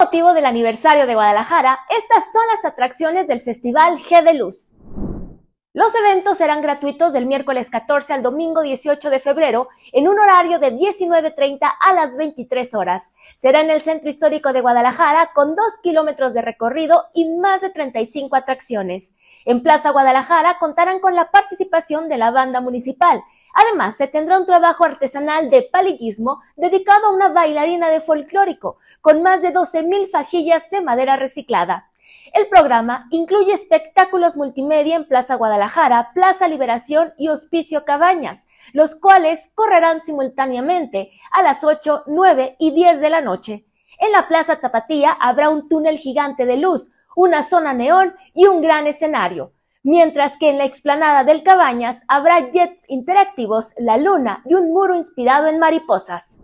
motivo del aniversario de Guadalajara, estas son las atracciones del Festival G de Luz. Los eventos serán gratuitos del miércoles 14 al domingo 18 de febrero en un horario de 19.30 a las 23 horas. Será en el Centro Histórico de Guadalajara con 2 kilómetros de recorrido y más de 35 atracciones. En Plaza Guadalajara contarán con la participación de la banda municipal, Además, se tendrá un trabajo artesanal de palillismo dedicado a una bailarina de folclórico, con más de 12.000 fajillas de madera reciclada. El programa incluye espectáculos multimedia en Plaza Guadalajara, Plaza Liberación y Hospicio Cabañas, los cuales correrán simultáneamente a las 8, 9 y 10 de la noche. En la Plaza Tapatía habrá un túnel gigante de luz, una zona neón y un gran escenario mientras que en la explanada del Cabañas habrá jets interactivos, la luna y un muro inspirado en mariposas.